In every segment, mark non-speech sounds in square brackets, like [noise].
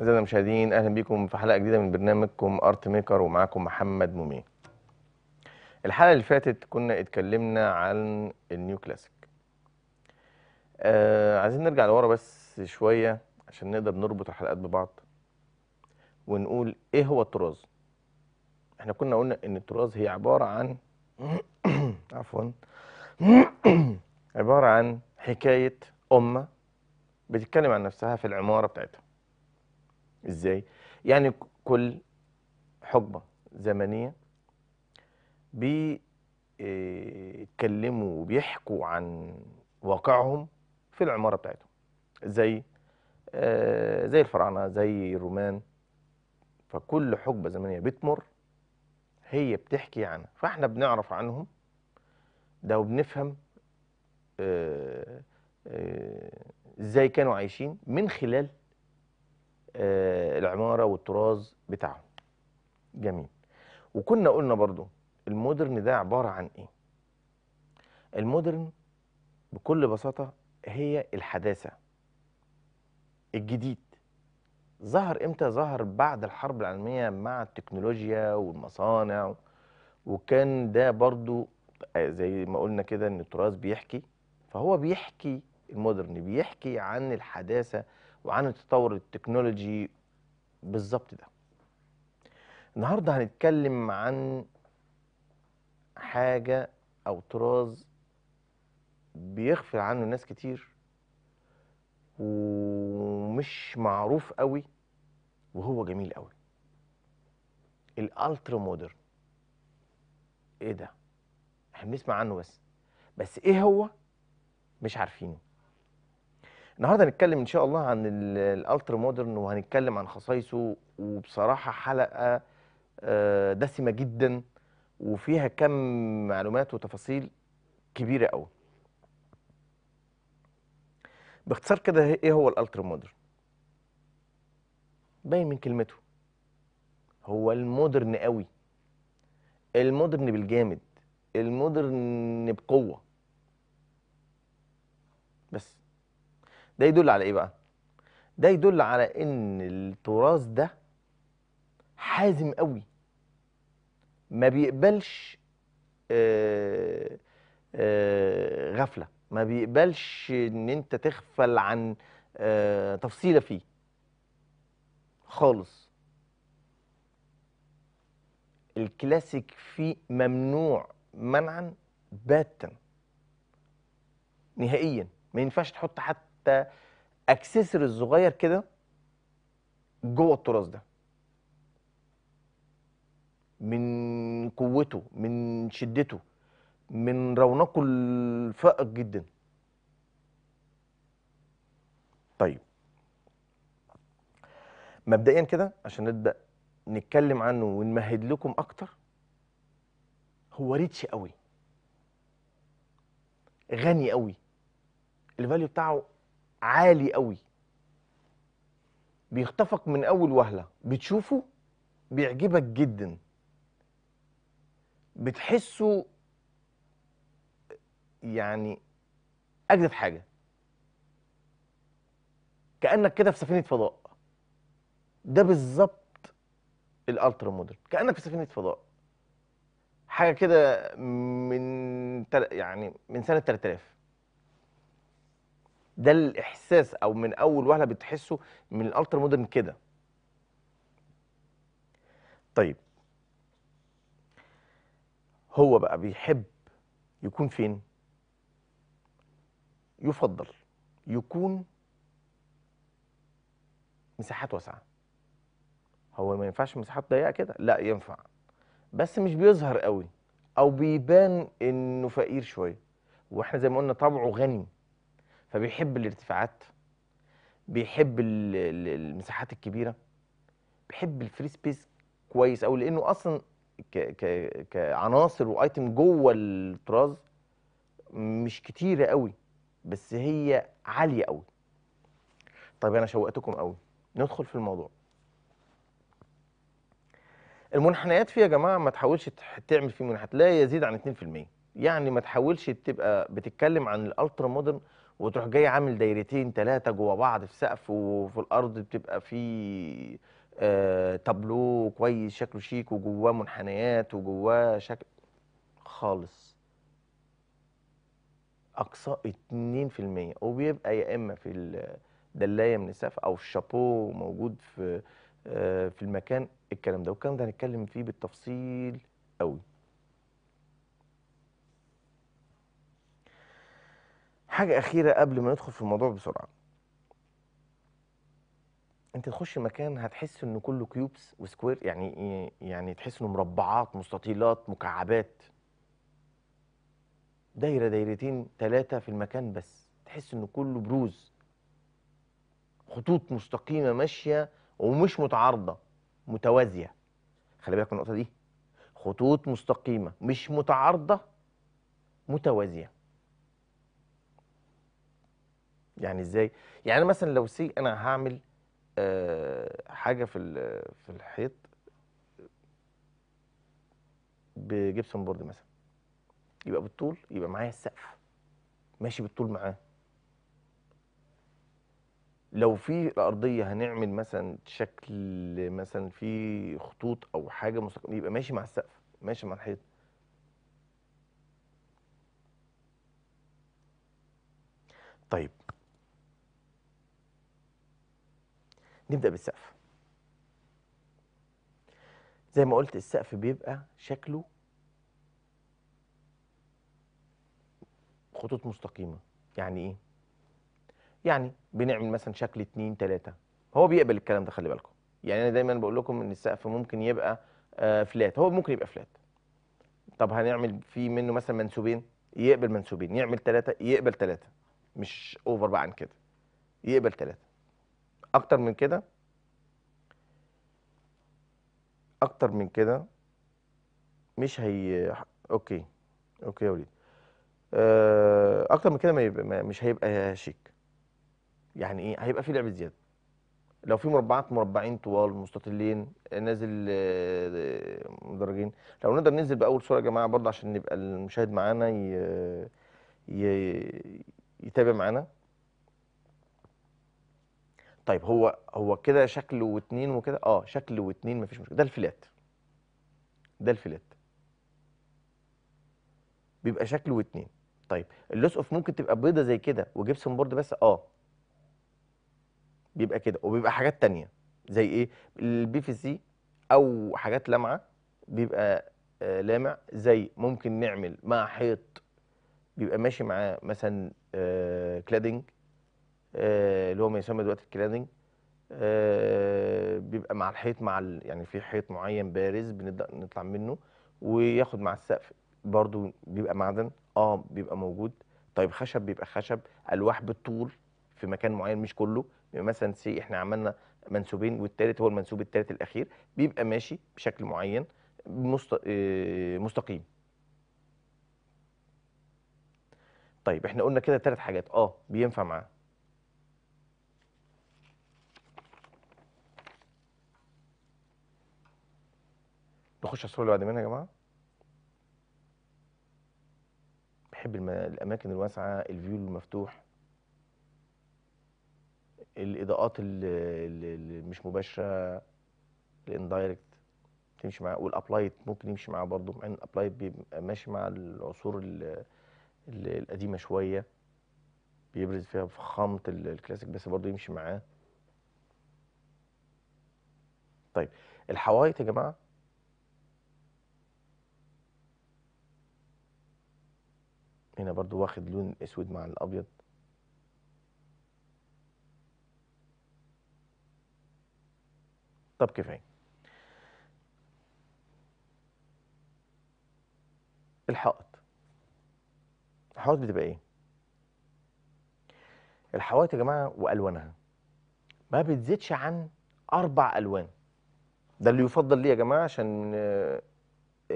أعزائي المشاهدين أهلا بكم في حلقة جديدة من برنامجكم أرت ميكر ومعاكم محمد مومي الحلقة اللي فاتت كنا اتكلمنا عن النيو كلاسيك. آه عايزين نرجع لورا بس شوية عشان نقدر نربط الحلقات ببعض ونقول إيه هو الطراز؟ إحنا كنا قلنا إن الطراز هي عبارة عن [coughs] عفوا [coughs] عبارة عن حكاية أمة بتتكلم عن نفسها في العمارة بتاعتها. ازاي يعني كل حقبه زمنيه بيتكلموا آه، وبيحكوا عن واقعهم في العماره بتاعتهم زي آه زي الفراعنه زي الرومان فكل حقبه زمنيه بتمر هي بتحكي عنها فاحنا بنعرف عنهم ده وبنفهم ازاي آه آه كانوا عايشين من خلال آه، العماره والطراز بتاعهم جميل وكنا قلنا برضو المودرن ده عباره عن ايه المودرن بكل بساطه هي الحداثه الجديد ظهر امتى ظهر بعد الحرب العالميه مع التكنولوجيا والمصانع وكان ده برضو زي ما قلنا كده ان التراث بيحكي فهو بيحكي المودرن بيحكي عن الحداثه وعن التطور التكنولوجي بالظبط ده النهارده هنتكلم عن حاجة أو طراز بيغفل عنه ناس كتير ومش معروف قوي وهو جميل قوي الالترا مودرن ايه ده احنا بنسمع عنه بس بس ايه هو مش عارفينه النهارده هنتكلم ان شاء الله عن الالترا مودرن وهنتكلم عن خصائصه وبصراحه حلقه آه، دسمه جدا وفيها كم معلومات وتفاصيل كبيره قوي باختصار كده ايه هو الالترا مودرن باين من كلمته هو المودرن قوي المودرن بالجامد المودرن بقوه بس ده يدل على ايه بقى ده يدل على ان التراث ده حازم قوي ما بيقبلش آه، آه، غفله ما بيقبلش ان انت تغفل عن آه، تفصيله فيه خالص الكلاسيك فيه ممنوع منعا باتا نهائيا ما ينفعش تحط حتى حتى اكسسوار صغير كده جوه التراث ده من قوته من شدته من رونقه الفائق جدا طيب مبدئيا كده عشان نبدا نتكلم عنه ونمهد لكم اكتر هو ريتش قوي غني قوي الفاليو بتاعه عالي قوي بيخطفك من اول وهله بتشوفه بيعجبك جدا بتحسه يعني اجدد حاجه كانك كده في سفينه فضاء ده بالظبط الالترا موديل كانك في سفينه فضاء حاجه كده من تل... يعني من سنه 3000 ده الاحساس او من اول وهله بتحسه من الالتر مودرن كده طيب هو بقى بيحب يكون فين يفضل يكون مساحات واسعه هو ما ينفعش مساحات ضيقه كده لا ينفع بس مش بيظهر قوي او بيبان انه فقير شويه واحنا زي ما قلنا طبعه غني فبيحب الارتفاعات بيحب المساحات الكبيره بيحب الفري سبيس كويس قوي لانه اصلا ك ك كعناصر وايتم جوه الطراز مش كتيره قوي بس هي عاليه قوي طيب انا شوقتكم قوي ندخل في الموضوع المنحنيات فيه يا جماعه ما تحاولش تعمل فيه منحنيات لا يزيد عن 2% يعني ما تحاولش تبقى بتتكلم عن الالترا مودرن وتروح جاي عامل دايرتين ثلاثه جوا بعض في سقف وفي الارض بتبقى في آه تابلو كويس شكله شيك وجواه منحنيات وجواه شكل خالص اقصى 2% وبيبقى يا اما في الدلايه من السقف او الشابو موجود في آه في المكان الكلام ده والكلام ده هنتكلم فيه بالتفصيل قوي حاجه اخيره قبل ما ندخل في الموضوع بسرعه انت تخش مكان هتحس انه كله كيوبس وسكوير يعني إيه؟ يعني تحس انه مربعات مستطيلات مكعبات دايره دايرتين ثلاثه في المكان بس تحس انه كله بروز خطوط مستقيمه ماشيه ومش متعارضه متوازيه خلي بالك من النقطه دي خطوط مستقيمه مش متعارضه متوازيه يعني ازاي يعني انا مثلا لو سي انا هعمل أه حاجه في في الحيط بجبسون بورد مثلا يبقى بالطول يبقى معايا السقف ماشي بالطول معاه لو في الارضيه هنعمل مثلا شكل مثلا في خطوط او حاجه مستقيم يبقى ماشي مع السقف ماشي مع الحيط طيب نبدأ بالسقف زي ما قلت السقف بيبقى شكله خطوط مستقيمة يعني ايه؟ يعني بنعمل مثلا شكل اتنين تلاتة هو بيقبل الكلام ده خلي بالكم يعني انا دايما بقول لكم ان السقف ممكن يبقى آه، فلات هو ممكن يبقى فلات طب هنعمل فيه منه مثلا منسوبين يقبل منسوبين يعمل تلاتة يقبل تلاتة مش اوفر بقى عن كده يقبل تلاتة اكتر من كده اكتر من كده مش هي اوكي اوكي يا وليد آه، اكتر من كده ما يبقى مش هيبقى شيك يعني ايه هيبقى في لعبه زياده لو في مربعات مربعين طوال مستطيلين نازل آه، مدرجين لو نقدر ننزل باول صوره يا جماعه برضه عشان يبقى المشاهد معانا ي... ي... يتابع معانا طيب هو هو كده شكل واتنين وكده اه شكل واتنين مفيش مشكله ده الفلات ده الفلات بيبقى شكل واتنين طيب اوف ممكن تبقى بيضه زي كده وجبسون بورد بس اه بيبقى كده وبيبقى حاجات تانية زي ايه البي في سي او حاجات لامعه بيبقى آه، لامع زي ممكن نعمل مع حيط بيبقى ماشي معاه مثلا كلادنج آه، آه، اللي هو ما يسمى دلوقتي الكلاننج آه، بيبقى مع الحيط مع يعني في حيط معين بارز بنبدا نطلع منه وياخد مع السقف برضو بيبقى معدن اه بيبقى موجود طيب خشب بيبقى خشب الواح بالطول في مكان معين مش كله مثلا سي احنا عملنا منسوبين والثالث هو المنسوب الثالث الاخير بيبقى ماشي بشكل معين مست... آه، مستقيم طيب احنا قلنا كده ثلاث حاجات اه بينفع معاه نخش على الصوره اللي بعد منها يا جماعه بحب الاماكن الواسعه الفيو المفتوح الاضاءات اللي مش مباشره الاندايركت تمشي معاه والابلايت ممكن يمشي معاه برضه مع ان الابلايت بيبقى ماشي مع العصور القديمه شويه بيبرز فيها فخامه الكلاسيك بس برضه يمشي معاه طيب الحوايط يا جماعه هنا برضو واخد لون اسود مع الابيض طب كفايه الحائط الحوائط بتبقى ايه الحوائط يا جماعه والوانها ما بتزيدش عن اربع الوان ده اللي يفضل ليه يا جماعه عشان آه،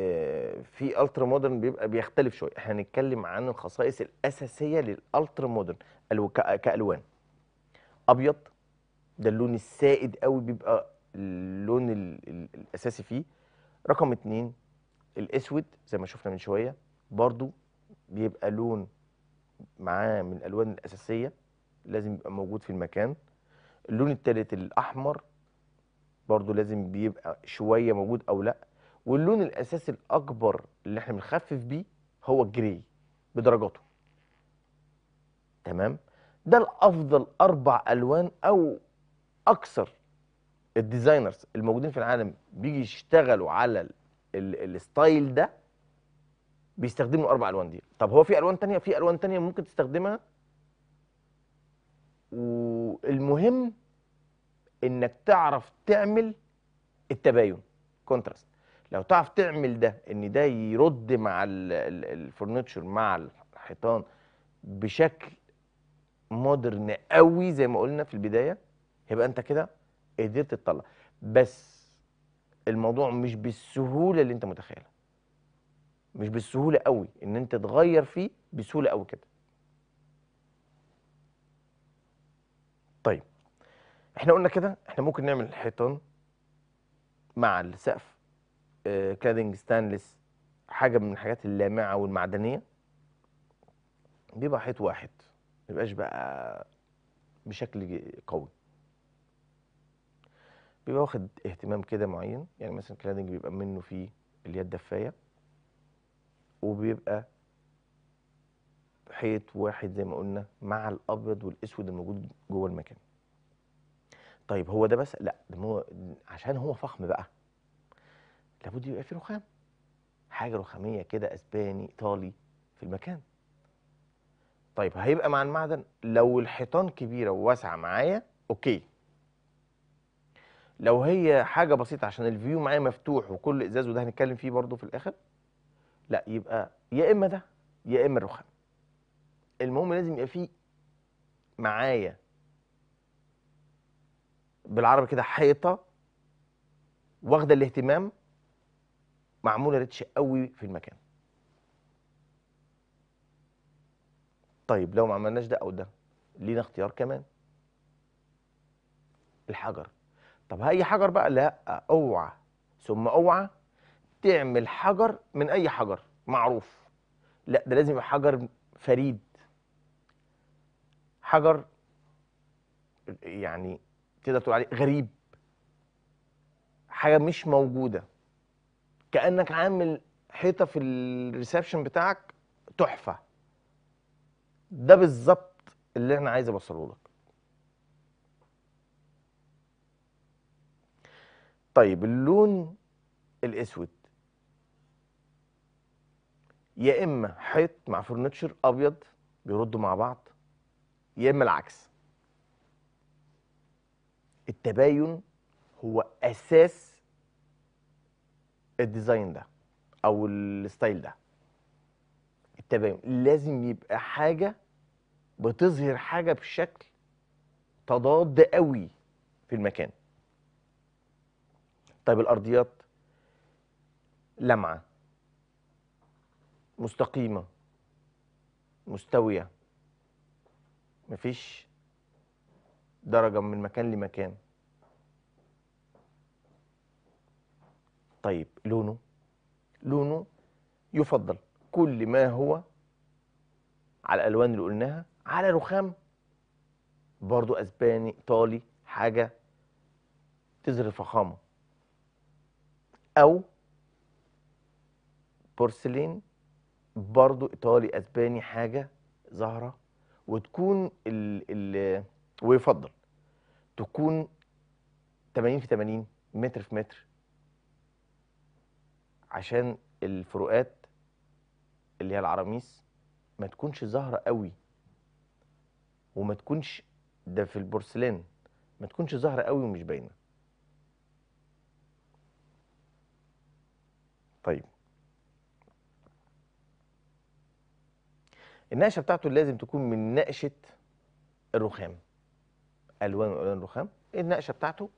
آه، في الترا مودرن بيبقى بيختلف شويه احنا هنتكلم عن الخصائص الاساسيه للالترا مودرن كالوان ابيض ده اللون السائد قوي بيبقى اللون الاساسي فيه رقم اتنين الاسود زي ما شفنا من شويه برضو بيبقى لون معاه من الالوان الاساسيه لازم يبقى موجود في المكان اللون التالت الاحمر برضو لازم بيبقى شويه موجود او لا واللون الاساسي الاكبر اللي احنا بنخفف بيه هو الجري بدرجاته تمام ده الافضل اربع الوان او اكثر الديزاينرز الموجودين في العالم بيجي يشتغلوا على الستايل ده بيستخدموا الاربع الوان دي طب هو في الوان ثانيه في الوان ثانيه ممكن تستخدمها والمهم انك تعرف تعمل التباين كونتراست لو تعرف تعمل ده ان ده يرد مع الفرنتشر مع الحيطان بشكل مودرن قوي زي ما قلنا في البدايه يبقى انت كده قدرت تطلع بس الموضوع مش بالسهوله اللي انت متخيلها مش بالسهوله قوي ان انت تغير فيه بسهوله قوي كده طيب احنا قلنا كده احنا ممكن نعمل الحيطان مع السقف كادنج ستانلس حاجه من الحاجات اللامعه والمعدنيه بيبقى حيط واحد ما بيبقاش بقى بشكل قوي بيبقى واخد اهتمام كده معين يعني مثلا كلادنج بيبقى منه فيه اليد دفاية الدفايه وبيبقى حيط واحد زي ما قلنا مع الابيض والاسود الموجود جوه المكان طيب هو ده بس لا ده هو عشان هو فخم بقى لابد يبقى في رخام حاجه رخاميه كده اسباني ايطالي في المكان طيب هيبقى مع المعدن لو الحيطان كبيره وواسعه معايا اوكي لو هي حاجه بسيطه عشان الفيو معايا مفتوح وكل ازاز وده هنتكلم فيه برضو في الاخر لا يبقى يا اما ده يا اما الرخام المهم لازم يبقى فيه معايا بالعربي كده حيطه واخده الاهتمام معموله ريتش قوي في المكان طيب لو ما عملناش ده او ده لينا اختيار كمان الحجر طب هاي حجر بقى لا اوعى ثم اوعى تعمل حجر من اي حجر معروف لا ده لازم يبقى حجر فريد حجر يعني تقدر تقول عليه غريب حاجه مش موجوده كانك عامل حيطه في الريسبشن بتاعك تحفه ده بالظبط اللي انا عايز اوصله لك طيب اللون الاسود يا اما حيط مع فرنتشر ابيض بيردوا مع بعض يا اما العكس التباين هو اساس الديزاين ده او الستايل ده التباين لازم يبقى حاجه بتظهر حاجه بشكل تضاد قوي في المكان طيب الارضيات لمعه مستقيمه مستويه مفيش درجه من مكان لمكان طيب لونه لونه يفضل كل ما هو على الألوان اللي قلناها على رخام برضو أسباني إيطالي حاجة تظهر الفخامة أو بورسلين برضو إيطالي أسباني حاجة زهرة وتكون ال ال ويفضل تكون 80 في 80 متر في متر عشان الفروقات اللي هي العراميس ما تكونش ظاهره قوي وما تكونش ده في البورسلين ما تكونش ظاهره قوي ومش باينه طيب النقشه بتاعته لازم تكون من نقشه الرخام الوان الوان الرخام النقشه بتاعته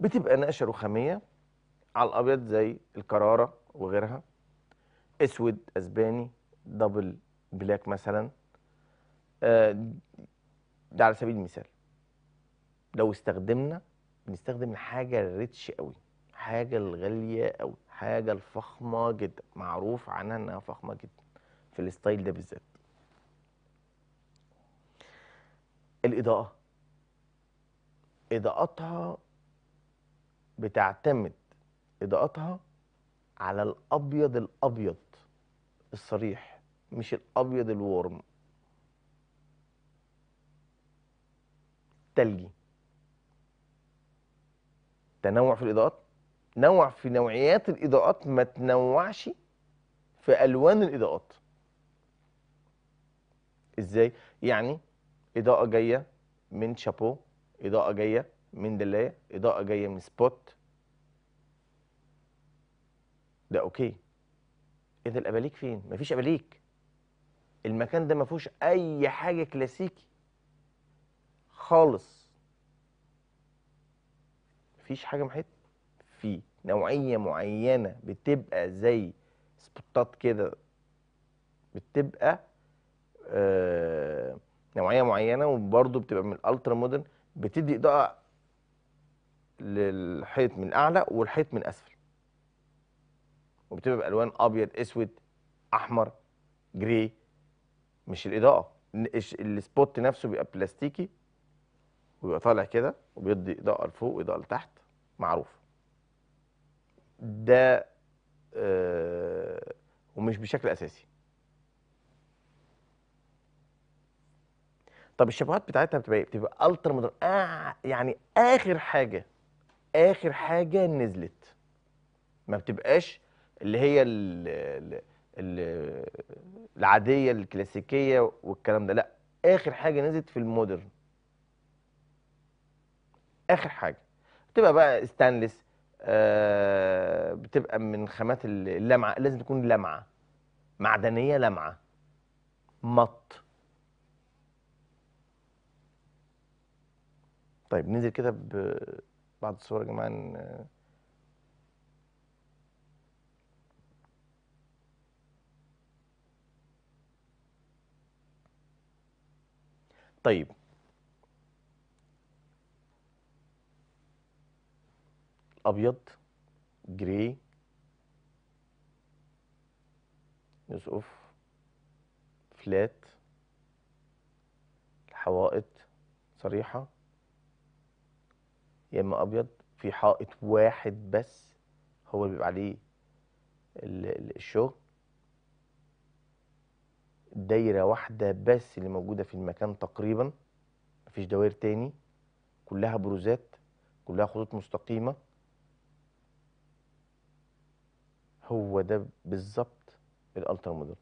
بتبقى نقشه رخاميه على الابيض زي الكراره وغيرها اسود اسباني دبل بلاك مثلا آه، ده على سبيل المثال لو استخدمنا بنستخدم الحاجه الريتش قوي حاجه الغاليه قوي حاجه الفخمه جدا معروف عنها انها فخمه جدا في الستايل ده بالذات الاضاءه اضاءتها بتعتمد اضاءتها على الابيض الابيض الصريح مش الابيض الورم تلجي تنوع في الاضاءات نوع في نوعيات الاضاءات ما تنوعش في الوان الاضاءات ازاي يعني اضاءه جايه من شابو اضاءه جايه من دلايه اضاءه جايه من سبوت ده اوكي اذا الاباليك فين مفيش اباليك المكان ده مفهوش اي حاجه كلاسيكي خالص مفيش حاجه محيط فيه نوعيه معينه بتبقى زي سبوتات كده بتبقى آه نوعيه معينه وبرده بتبقى من الالترا مودرن بتدي اضاءه للحيط من اعلى والحيط من اسفل وبتبقى بالوان ابيض اسود احمر جري مش الاضاءه السبوت نفسه بيبقى بلاستيكي ويبقى طالع كده وبيدي اضاءه لفوق واضاءه لتحت معروف ده آه ومش بشكل اساسي طب الشبهات بتاعتها بتبقى ايه بتبقى الترا مدر... آه يعني اخر حاجه اخر حاجه نزلت ما بتبقاش اللي هي العاديه الكلاسيكيه والكلام ده لا اخر حاجه نزلت في المودرن اخر حاجه بتبقى بقى ستانلس آه بتبقى من خامات اللمعه لازم تكون لمعه معدنيه لمعه مط طيب ننزل كده بعض الصور يا جماعه طيب ابيض جري يسقف فلات الحوائط صريحة يا اما ابيض في حائط واحد بس هو اللي بيبقى عليه الشغل دايرة واحدة بس اللي موجودة في المكان تقريبا مفيش دوائر تاني كلها بروزات كلها خطوط مستقيمة هو ده بالظبط الالترا موديل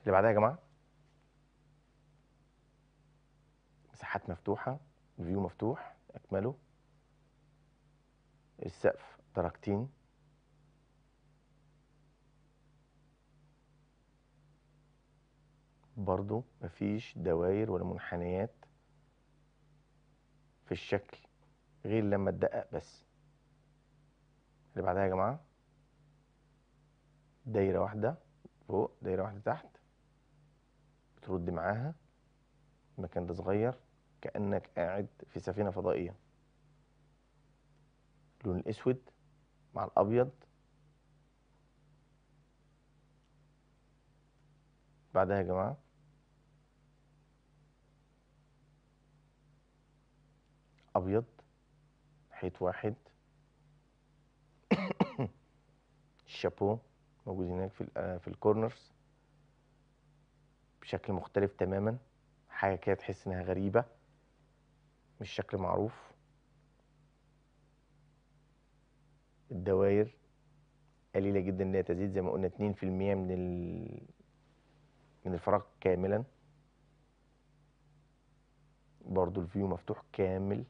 اللي بعدها يا جماعة مساحات مفتوحة الفيو مفتوح أكمله السقف درجتين برضو مفيش دوائر ولا منحنيات في الشكل غير لما تدقق بس اللي بعدها يا جماعة دايرة واحدة فوق دايرة واحدة تحت بترد معاها المكان ده صغير كأنك قاعد في سفينة فضائية اللون الأسود مع الأبيض بعدها يا جماعة ابيض حيط واحد [coughs] الشابو موجود هناك في آه، في الكورنرز بشكل مختلف تماما حاجه كده تحس انها غريبه مش شكل معروف الدوائر قليله جدا انها تزيد زي ما قلنا 2% من ال... من الفراغ كاملا برضو الفيو مفتوح كامل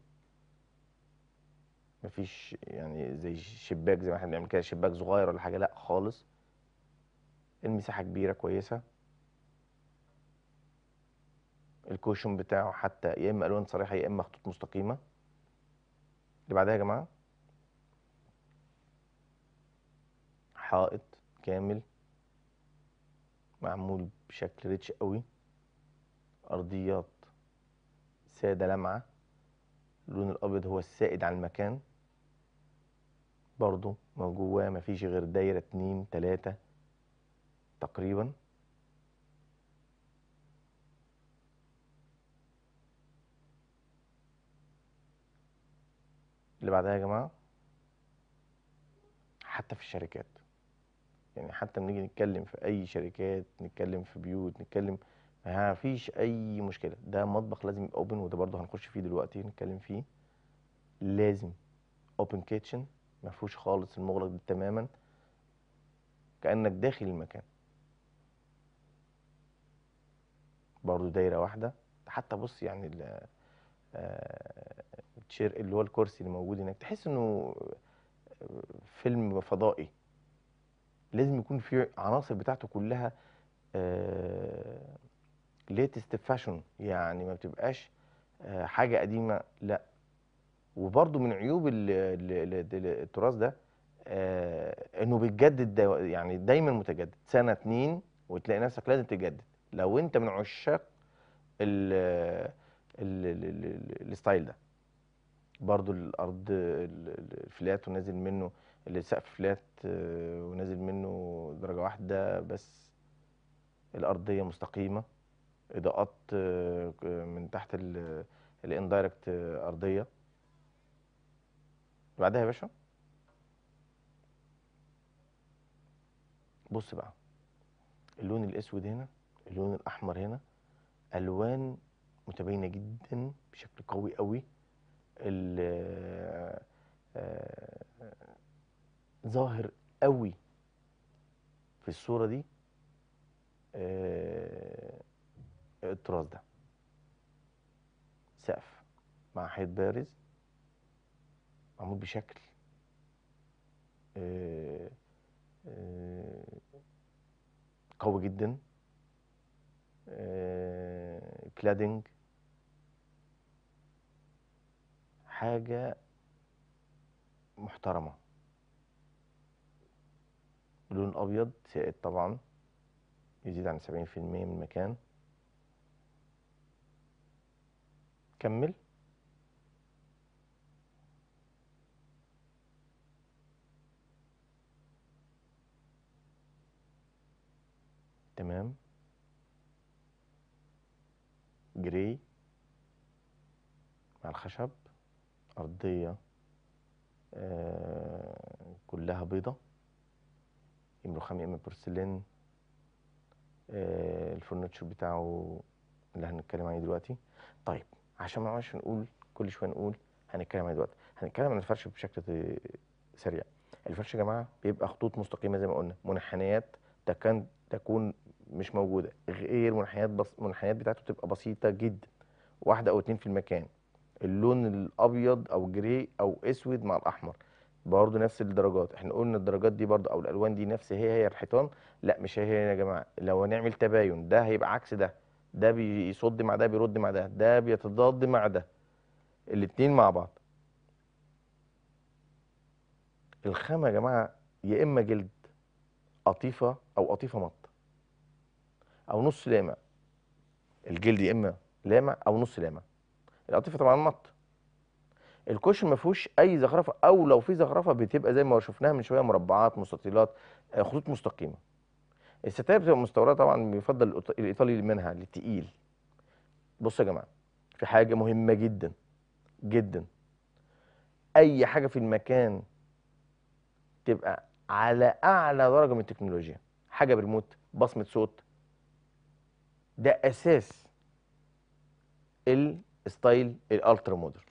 مفيش يعني زي شباك زي ما احنا بنعمل كده شباك صغير ولا حاجه لا خالص المساحه كبيره كويسه الكوشن بتاعه حتى يا اما الوان صريحه يا اما خطوط مستقيمه اللي بعدها يا جماعه حائط كامل معمول بشكل ريتش قوي ارضيات ساده لامعه اللون الابيض هو السائد على المكان برضو ما جواه مفيش غير دايرة اتنين تلاتة تقريبا اللي بعدها يا جماعة حتى في الشركات يعني حتى لما نيجي نتكلم في أي شركات نتكلم في بيوت نتكلم ما فيش أي مشكلة ده مطبخ لازم يبقى أوبن وده برضه هنخش فيه دلوقتي نتكلم فيه لازم أوبن كيتشن ما فيهوش خالص المغلق تماما كانك داخل المكان برضو دايره واحده حتى بص يعني التشير آه، اللي هو الكرسي اللي موجود هناك تحس انه فيلم فضائي لازم يكون في عناصر بتاعته كلها ليتست آه، فاشون يعني ما بتبقاش آه، حاجه قديمه لا وبرده من عيوب التراث ده آه، انه بيتجدد دا يعني دايما متجدد سنه اتنين وتلاقي نفسك لازم تجدد لو انت من عشاق الستايل ده برضو الارض الفلات ونازل منه السقف فلات آه، ونازل منه درجه واحده بس الارضيه مستقيمه اضاءات آه، من تحت الاندايركت ارضيه بعدها يا باشا بص بقى اللون الاسود هنا اللون الاحمر هنا الوان متباينه جدا بشكل قوي قوي آه، آه، ظاهر قوي في الصوره دي آه، التراث ده سقف مع حيط بارز معمول بشكل آه، آه، قوي جدا كلادنج آه، حاجة محترمة لون أبيض سائد طبعا يزيد عن سبعين في المية من المكان كمل تمام جري مع الخشب أرضية آه كلها بيضة إما رخام إما بورسلين آه الفرنتشر بتاعه اللي هنتكلم عليه دلوقتي طيب عشان ما نقعدش نقول كل شوية نقول هنتكلم عليه دلوقتي هنتكلم عن الفرش بشكل سريع الفرش يا جماعة بيبقى خطوط مستقيمة زي ما قلنا منحنيات تكاد تكون مش موجوده غير منحنيات بس منحنيات بتاعته تبقى بسيطه جدا واحده او اتنين في المكان اللون الابيض او جري او اسود مع الاحمر برضه نفس الدرجات احنا قلنا الدرجات دي برضه او الالوان دي نفس هي هي الحيطان لا مش هي هي يا جماعه لو هنعمل تباين ده هيبقى عكس ده ده بيصد مع ده بيرد مع ده ده بيتضاد مع ده الاتنين مع بعض الخامه يا جماعه يا اما جلد قطيفه او قطيفه مط او نص لامع الجلد يا اما لامع او نص لامع القطيفه طبعا مط الكوش ما فيهوش اي زخرفه او لو في زخرفه بتبقى زي ما شفناها من شويه مربعات مستطيلات آه، خطوط مستقيمه الستاير بتبقى مستورده طبعا بيفضل الايطالي منها للتقيل بصوا يا جماعه في حاجه مهمه جدا جدا اي حاجه في المكان تبقى على اعلى درجه من التكنولوجيا حاجه بالموت بصمه صوت ده اساس الستايل الالترا مودرن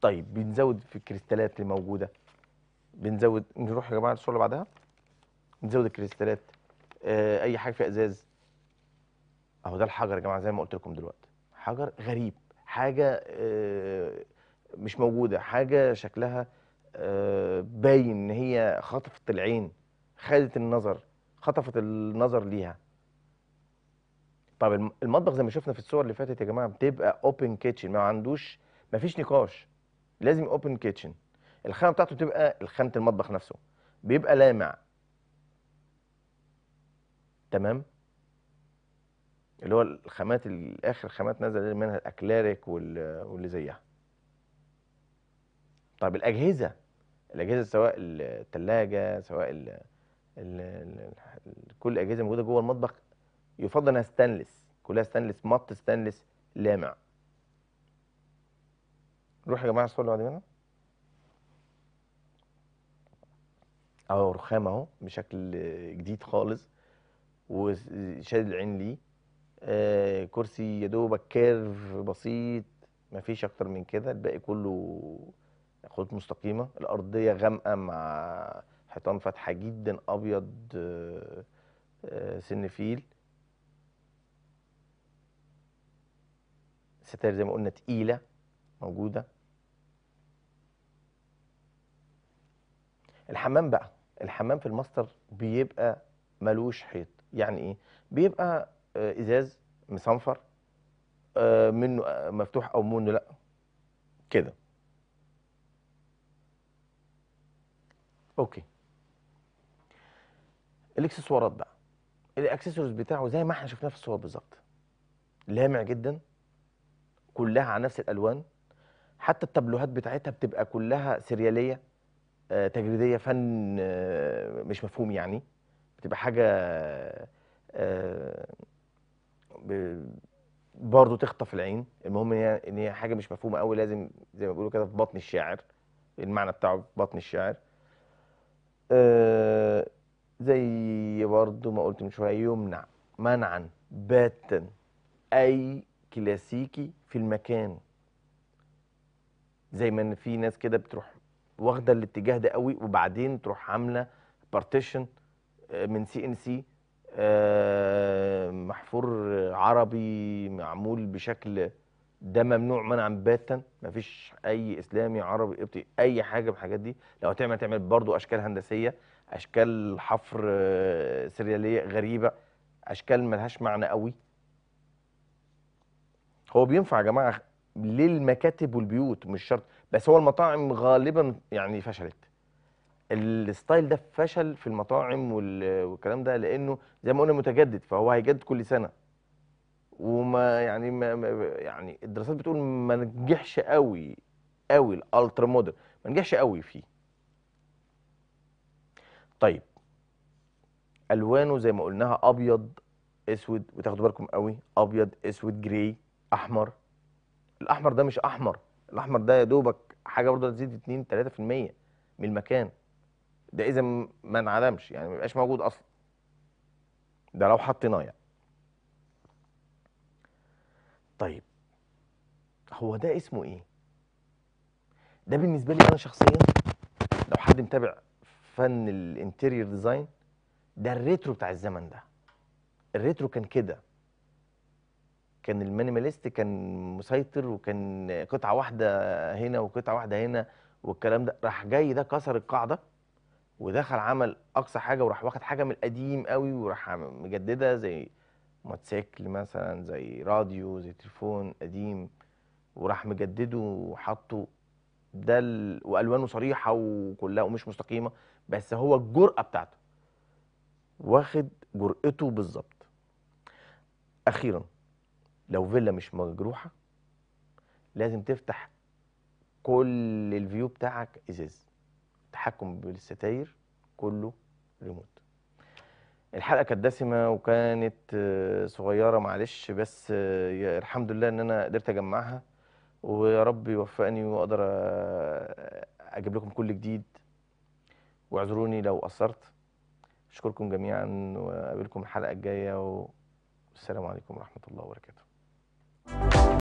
طيب بنزود في الكريستالات اللي موجوده بنزود نروح يا جماعه الصوره اللي بعدها نزود الكريستالات آه اي حاجه في ازاز اهو ده الحجر يا جماعه زي ما قلت لكم دلوقتي حجر غريب حاجه آه مش موجوده حاجه شكلها باين ان هي خطفت العين خدت النظر خطفت النظر ليها طب المطبخ زي ما شفنا في الصور اللي فاتت يا جماعه بتبقى اوبن كيتشن ما عندوش ما فيش نقاش لازم اوبن كيتشن الخامه بتاعته بتبقى الخامه المطبخ نفسه بيبقى لامع تمام اللي هو الخامات الاخر خامات نازله منها الاكلاريك واللي زيها طب الاجهزه الاجهزه سواء الثلاجه سواء ال الـ الـ كل الاجهزه موجوده جوه المطبخ يفضل انها ستانلس كلها ستانلس مط ستانلس لامع نروح يا جماعه الصوره اللي بعد منها اهو رخام اهو بشكل جديد خالص وشاد العين ليه آه كرسي يا دوبك كيرف بسيط مفيش اكتر من كده الباقي كله خطوط مستقيمه الارضيه غامقه مع حيطان فاتحه جدا ابيض آه، آه، سن فيل ستاير زي ما قلنا تقيله موجوده الحمام بقى الحمام في الماستر بيبقى ملوش حيط يعني ايه بيبقى آه، ازاز مصنفر منه مفتوح او منه لا كده اوكي الاكسسوارات بقى الاكسسوارز بتاعه زي ما احنا شفناه في الصور بالظبط لامع جدا كلها على نفس الالوان حتى التابلوهات بتاعتها بتبقى كلها سرياليه آه، تجريديه فن آه، مش مفهوم يعني بتبقى حاجه آه، برضه تخطف العين المهم ان هي حاجه مش مفهومه قوي لازم زي ما بيقولوا كده في بطن الشاعر المعنى بتاعه في بطن الشاعر آه، زي برضو ما قلت من شويه يمنع منعا باتا اي كلاسيكي في المكان زي ما ان في ناس كده بتروح واخده الاتجاه ده قوي وبعدين تروح عامله بارتيشن آه، من سي ان سي محفور عربي معمول بشكل ده ممنوع منعا باتا مفيش اي اسلامي عربي قبطي اي حاجه بالحاجات دي لو هتعمل تعمل برضو اشكال هندسيه اشكال حفر آه، سرياليه غريبه اشكال ملهاش معنى قوي هو بينفع يا جماعه للمكاتب والبيوت مش شرط بس هو المطاعم غالبا يعني فشلت الستايل ده فشل في المطاعم والكلام ده لانه زي ما قلنا متجدد فهو هيجدد كل سنه وما يعني ما يعني الدراسات بتقول ما نجحش قوي قوي الالترا مودرن ما نجحش قوي فيه طيب الوانه زي ما قلناها ابيض اسود وتاخدوا بالكم قوي ابيض اسود جراي احمر الاحمر ده مش احمر الاحمر ده يا دوبك حاجه برضه تزيد 2 3% من المكان ده اذا ما انعدمش يعني ما يبقاش موجود اصلا ده لو حطيناه يعني طيب هو ده اسمه ايه ده بالنسبه لي انا شخصيا لو حد متابع فن الانتيريور ديزاين ده الريترو بتاع الزمن ده الريترو كان كده كان المينيماليست كان مسيطر وكان قطعه واحده هنا وقطعه واحده هنا والكلام ده راح جاي ده كسر القاعده ودخل عمل اقصى حاجه وراح واخد حاجه من القديم قوي وراح مجدده زي موتوسيكل مثلا زي راديو زي تليفون قديم وراح مجدده وحطه ده ال... والوانه صريحه وكلها ومش مستقيمه بس هو الجرأه بتاعته واخد جرأته بالظبط اخيرا لو فيلا مش مجروحه لازم تفتح كل الفيو بتاعك ازاز التحكم بالستاير كله ريموت الحلقه كانت دسمه وكانت آه، صغيره معلش بس آه، الحمد لله ان انا قدرت اجمعها ويا رب يوفقني واقدر آه، اجيب لكم كل جديد واعذروني لو قصرت اشكركم جميعا واقابلكم الحلقه الجايه والسلام عليكم ورحمه الله وبركاته